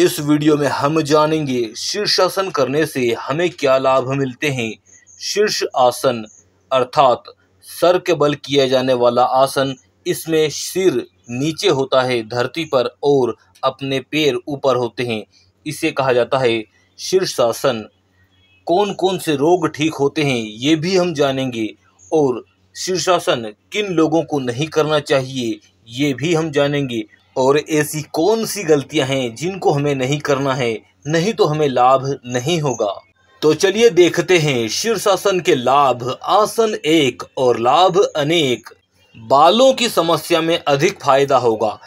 इस वीडियो में हम जानेंगे शीर्षासन करने से हमें क्या लाभ मिलते हैं शीर्ष आसन अर्थात सर के बल किया जाने वाला आसन इसमें सिर नीचे होता है धरती पर और अपने पैर ऊपर होते हैं इसे कहा जाता है शीर्षासन कौन कौन से रोग ठीक होते हैं ये भी हम जानेंगे और शीर्षासन किन लोगों को नहीं करना चाहिए ये भी हम जानेंगे और ऐसी कौन सी गलतियां हैं जिनको हमें नहीं करना है नहीं तो हमें लाभ नहीं होगा तो चलिए देखते हैं शीर्षासन के लाभ आसन एक और लाभ अनेक बालों की समस्या में अधिक फायदा होगा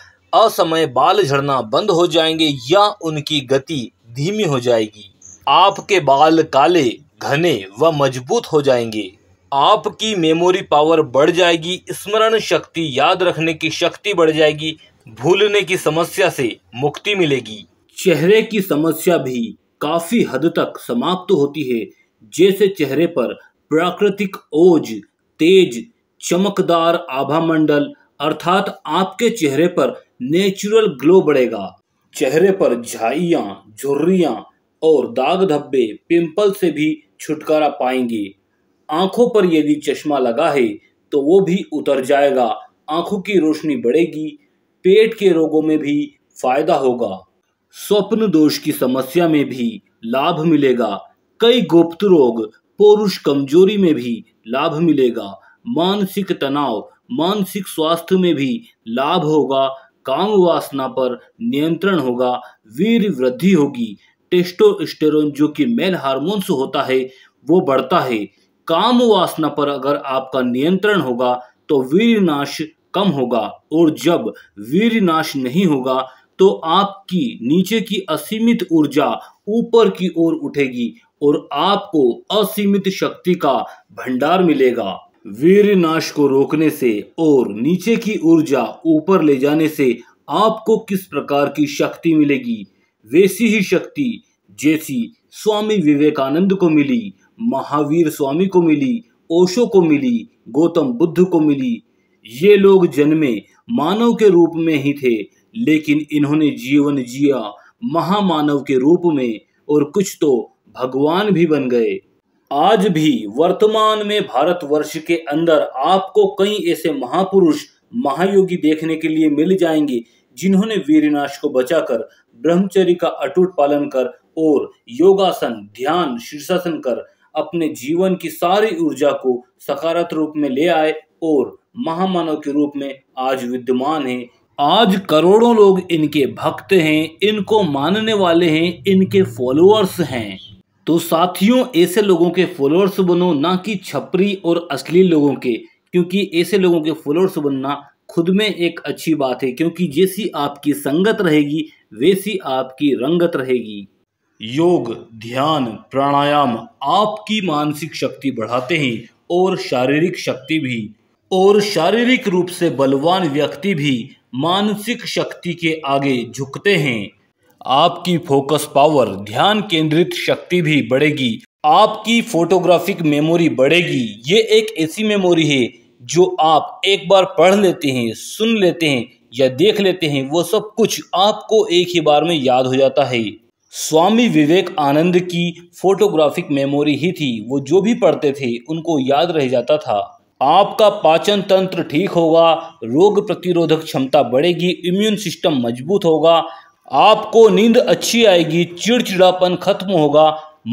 असमय बाल झड़ना बंद हो जाएंगे या उनकी गति धीमी हो जाएगी आपके बाल काले घने व मजबूत हो जाएंगे आपकी मेमोरी पावर बढ़ जाएगी स्मरण शक्ति याद रखने की शक्ति बढ़ जाएगी भूलने की समस्या से मुक्ति मिलेगी चेहरे की समस्या भी काफी हद तक समाप्त होती है जैसे चेहरे पर प्राकृतिक ओज तेज चमकदार आभा मंडल अर्थात आपके चेहरे पर नेचुरल ग्लो बढ़ेगा चेहरे पर झाइया झुर्रिया और दाग धब्बे पिंपल से भी छुटकारा पाएंगे आंखों पर यदि चश्मा लगा है तो वो भी उतर जाएगा आंखों की रोशनी बढ़ेगी पेट के रोगों में भी फायदा होगा स्वप्न दोष की समस्या में भी लाभ मिलेगा कई गुप्त रोग पुरुष कमजोरी में भी लाभ मिलेगा मानसिक तनाव मानसिक स्वास्थ्य में भी लाभ होगा काम वासना पर नियंत्रण होगा वीर वृद्धि होगी टेस्टोस्टेरोन जो कि मेल हार्मोन्स होता है वो बढ़ता है काम वासना पर अगर आपका नियंत्रण होगा तो वीर नाश कम होगा और जब वीर नाश नहीं होगा तो आपकी नीचे की असीमित ऊर्जा ऊपर की ओर उठेगी और आपको असीमित शक्ति का भंडार मिलेगा वीर नाश को रोकने से और नीचे की ऊर्जा ऊपर ले जाने से आपको किस प्रकार की शक्ति मिलेगी वैसी ही शक्ति जैसी स्वामी विवेकानंद को मिली महावीर स्वामी को मिली ओशो को मिली गौतम बुद्ध को मिली ये लोग जन्मे मानव के रूप में ही थे लेकिन इन्होंने जीवन जिया महामानव के रूप में और कुछ तो भगवान भी बन गए आज भी वर्तमान में भारतवर्ष के अंदर आपको कई ऐसे महापुरुष महायोगी देखने के लिए मिल जाएंगे जिन्होंने वीरनाश को बचाकर ब्रह्मचर्य का अटूट पालन कर और योगासन ध्यान शीर्षासन कर अपने जीवन की सारी ऊर्जा को सकारात्मक रूप में ले आए और महामानव के रूप में आज विद्यमान है आज करोड़ों लोग इनके भक्त हैं इनको मानने वाले हैं इनके फॉलोअर्स हैं तो साथियों ऐसे लोगों के फॉलोअर्स बनो ना कि छपरी और असली लोगों के क्योंकि ऐसे लोगों के फॉलोअर्स बनना खुद में एक अच्छी बात है क्योंकि जैसी आपकी संगत रहेगी वैसी आपकी रंगत रहेगी योग ध्यान प्राणायाम आपकी मानसिक शक्ति बढ़ाते हैं और शारीरिक शक्ति भी और शारीरिक रूप से बलवान व्यक्ति भी मानसिक शक्ति के आगे झुकते हैं आपकी फोकस पावर ध्यान केंद्रित शक्ति भी बढ़ेगी आपकी फोटोग्राफिक मेमोरी बढ़ेगी ये एक ऐसी मेमोरी है जो आप एक बार पढ़ लेते हैं सुन लेते हैं या देख लेते हैं वो सब कुछ आपको एक ही बार में याद हो जाता है स्वामी विवेक आनंद की फोटोग्राफिक मेमोरी ही थी वो जो भी पढ़ते थे उनको याद रह जाता था आपका पाचन तंत्र ठीक होगा रोग प्रतिरोधक क्षमता बढ़ेगी इम्यून सिस्टम मजबूत होगा आपको नींद अच्छी आएगी चिड़चिड़ापन खत्म होगा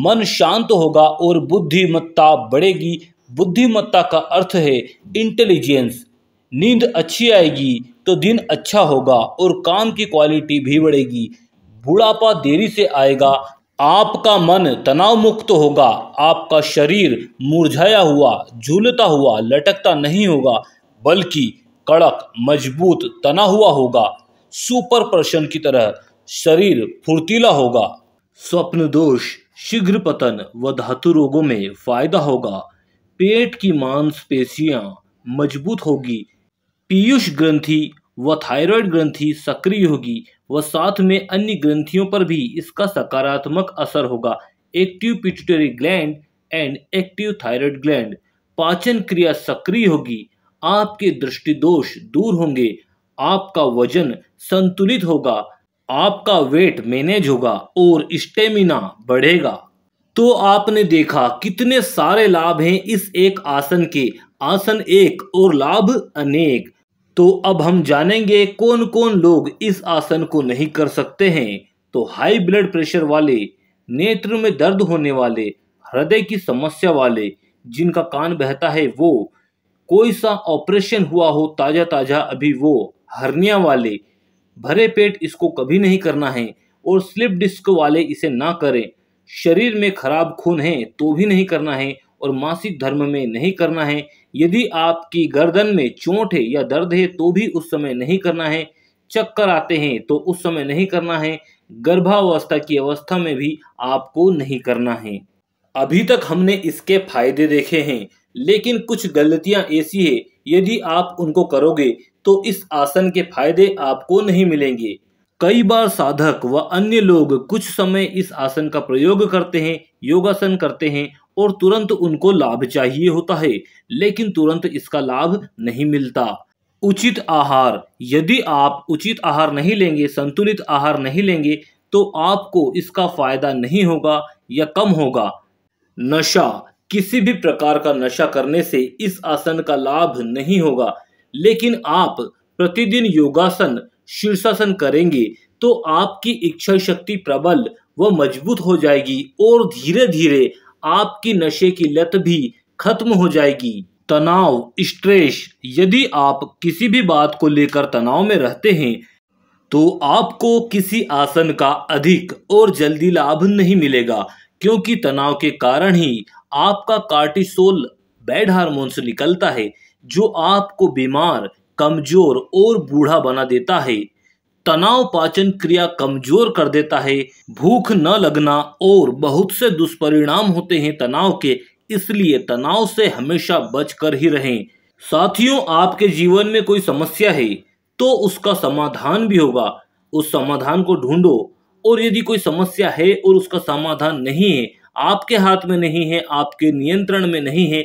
मन शांत होगा और बुद्धिमत्ता बढ़ेगी बुद्धिमत्ता का अर्थ है इंटेलिजेंस नींद अच्छी आएगी तो दिन अच्छा होगा और काम की क्वालिटी भी बढ़ेगी बुढ़ापा देरी से आएगा आपका मन तनाव मुक्त होगा आपका शरीर मुरझाया हुआ झूलता हुआ लटकता नहीं होगा बल्कि कड़क मजबूत तना हुआ होगा सुपर पर्सन की तरह शरीर फुर्तीला होगा स्वप्न दोष शीघ्र पतन व धातु रोगों में फायदा होगा पेट की मांसपेशियां मजबूत होगी पीयूष ग्रंथि व थायराइड ग्रंथि सक्रिय होगी व साथ में अन्य ग्रंथियों पर भी इसका सकारात्मक असर होगा active pituitary gland and active thyroid gland पाचन क्रिया सक्रिय होगी आपके दृष्टिदोष दूर होंगे आपका वजन संतुलित होगा आपका वेट मैनेज होगा और स्टेमिना बढ़ेगा तो आपने देखा कितने सारे लाभ हैं इस एक आसन के आसन एक और लाभ अनेक तो अब हम जानेंगे कौन कौन लोग इस आसन को नहीं कर सकते हैं तो हाई ब्लड प्रेशर वाले नेत्र में दर्द होने वाले हृदय की समस्या वाले जिनका कान बहता है वो कोई सा ऑपरेशन हुआ हो ताज़ा ताज़ा अभी वो हरनिया वाले भरे पेट इसको कभी नहीं करना है और स्लिप डिस्क वाले इसे ना करें शरीर में खराब खून है तो भी नहीं करना है और मासिक धर्म में नहीं करना है यदि आपकी गर्दन में चोट है या दर्द है तो भी उस समय नहीं करना है चक्कर आते हैं तो उस समय नहीं करना है गर्भावस्था की अवस्था में भी आपको नहीं करना है अभी तक हमने इसके फायदे देखे हैं लेकिन कुछ गलतियां ऐसी है यदि आप उनको करोगे तो इस आसन के फायदे आपको नहीं मिलेंगे कई बार साधक व अन्य लोग कुछ समय इस आसन का प्रयोग करते हैं योगासन करते हैं और तुरंत उनको लाभ चाहिए होता है लेकिन तुरंत इसका लाभ नहीं मिलता उचित आहार यदि आप उचित आहार नहीं लेंगे संतुलित आहार नहीं लेंगे तो आपको इसका फायदा नहीं होगा या कम होगा नशा किसी भी प्रकार का नशा करने से इस आसन का लाभ नहीं होगा लेकिन आप प्रतिदिन योगासन शीर्षासन करेंगे तो आपकी इच्छा शक्ति प्रबल व मजबूत हो जाएगी और धीरे धीरे आपकी नशे की लत भी खत्म हो जाएगी तनाव स्ट्रेस यदि आप किसी भी बात को लेकर तनाव में रहते हैं तो आपको किसी आसन का अधिक और जल्दी लाभ नहीं मिलेगा क्योंकि तनाव के कारण ही आपका कार्टिसोल बैड हार्मोन से निकलता है जो आपको बीमार कमजोर और बूढ़ा बना देता है तनाव पाचन क्रिया कमजोर कर देता है भूख न लगना और बहुत से दुष्परिणाम होते हैं तनाव के इसलिए तनाव से हमेशा कर ही रहें साथियों आपके जीवन में कोई समस्या है तो उसका समाधान भी होगा उस समाधान को ढूंढो और यदि कोई समस्या है और उसका समाधान नहीं है आपके हाथ में नहीं है आपके नियंत्रण में नहीं है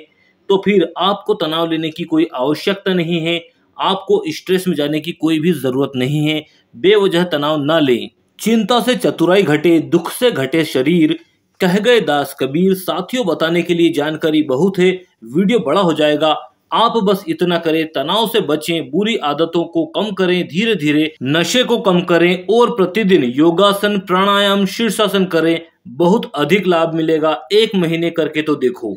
तो फिर आपको तनाव लेने की कोई आवश्यकता नहीं है आपको स्ट्रेस में जाने की कोई भी ज़रूरत नहीं है बेवजह तनाव ना लें चिंता से चतुराई घटे दुख से घटे शरीर कह गए दास कबीर साथियों बताने के लिए जानकारी बहुत है वीडियो बड़ा हो जाएगा आप बस इतना करें तनाव से बचें बुरी आदतों को कम करें धीरे धीरे नशे को कम करें और प्रतिदिन योगासन प्राणायाम शीर्षासन करें बहुत अधिक लाभ मिलेगा एक महीने करके तो देखो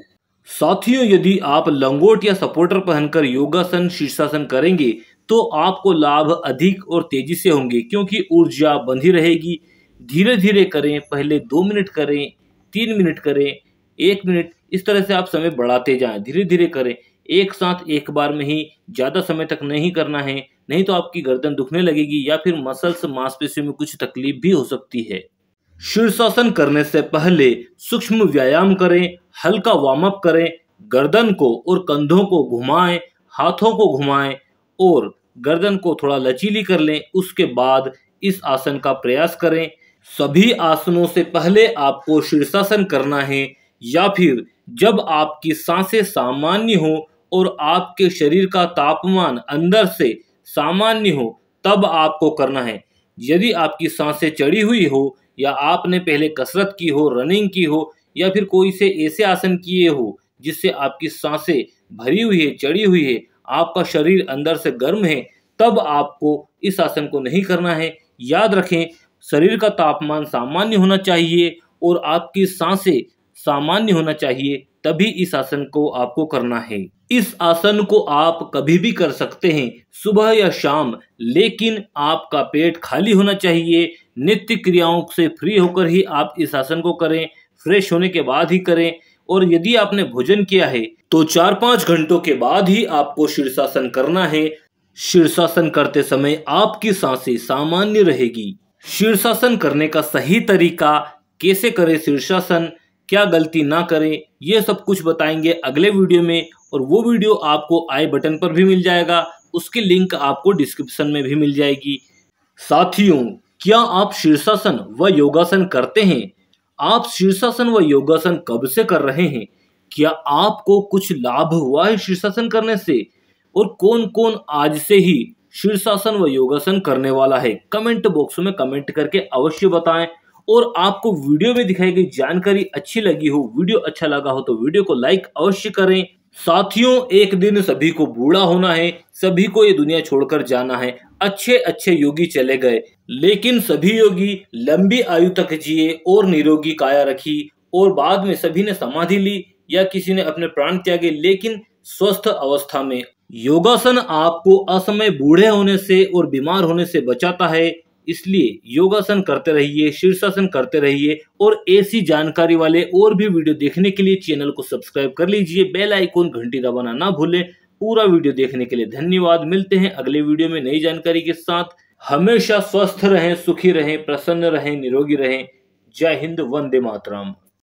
साथियों यदि आप लंगोट या सपोर्टर पहनकर योगासन शीर्षासन करेंगे तो आपको लाभ अधिक और तेजी से होंगे क्योंकि ऊर्जा बंधी रहेगी धीरे धीरे करें पहले दो मिनट करें तीन मिनट करें एक मिनट इस तरह से आप समय बढ़ाते जाएं धीरे धीरे करें एक साथ एक बार में ही ज़्यादा समय तक नहीं करना है नहीं तो आपकी गर्दन दुखने लगेगी या फिर मसल्स मांसपेशियों में कुछ तकलीफ भी हो सकती है शीर्षासन करने से पहले सूक्ष्म व्यायाम करें हल्का वार्म अप करें गर्दन को और कंधों को घुमाएं हाथों को घुमाएं और गर्दन को थोड़ा लचीली कर लें उसके बाद इस आसन का प्रयास करें सभी आसनों से पहले आपको शीर्षासन करना है या फिर जब आपकी सांसें सामान्य हो और आपके शरीर का तापमान अंदर से सामान्य हो तब आपको करना है यदि आपकी सांसें चढ़ी हुई हो या आपने पहले कसरत की हो रनिंग की हो या फिर कोई से ऐसे आसन किए हो जिससे आपकी सांसें भरी हुई है चढ़ी हुई है आपका शरीर अंदर से गर्म है तब आपको इस आसन को नहीं करना है याद रखें शरीर का तापमान सामान्य होना चाहिए और आपकी सांसें सामान्य होना चाहिए तभी इस आसन को आपको करना है इस आसन को आप कभी भी कर सकते हैं सुबह या शाम लेकिन आपका पेट खाली होना चाहिए नित्य क्रियाओं से फ्री होकर ही आप इस आसन को करें फ्रेश होने के बाद ही करें और यदि आपने भोजन किया है तो चार पाँच घंटों के बाद ही आपको शीर्षासन करना है शीर्षासन करते समय आपकी सांसें सामान्य रहेगी शीर्षासन करने का सही तरीका कैसे करें शीर्षासन क्या गलती ना करें ये सब कुछ बताएंगे अगले वीडियो में और वो वीडियो आपको आई बटन पर भी मिल जाएगा उसकी लिंक आपको डिस्क्रिप्शन में भी मिल जाएगी साथियों क्या आप शीर्षासन व योगासन करते हैं आप शीर्षासन व योगासन कब से कर रहे हैं क्या आपको कुछ लाभ हुआ है शीर्षासन करने से और कौन कौन आज से ही शीर्षासन व योगासन करने वाला है कमेंट बॉक्स में कमेंट करके अवश्य बताएं और आपको वीडियो में दिखाई गई जानकारी अच्छी लगी हो वीडियो अच्छा लगा हो तो वीडियो को लाइक अवश्य करें साथियों एक दिन सभी को बूढ़ा होना है सभी को ये दुनिया छोड़कर जाना है अच्छे अच्छे योगी चले गए लेकिन सभी योगी लंबी आयु तक जिए और निरोगी काया रखी और बाद में सभी ने समाधि ली या किसी ने अपने प्राण त्यागे लेकिन स्वस्थ अवस्था में योगासन आपको असमय बूढ़े होने से और बीमार होने से बचाता है इसलिए योगासन करते रहिए शीर्षासन करते रहिए और ऐसी जानकारी वाले और भी वीडियो देखने के लिए चैनल को सब्सक्राइब कर लीजिए बेल आइकॉन घंटी दबाना ना भूलें पूरा वीडियो देखने के लिए धन्यवाद मिलते हैं अगले वीडियो में नई जानकारी के साथ हमेशा स्वस्थ रहें सुखी रहें प्रसन्न रहें निरोगी रहें जय हिंद वंदे मातरम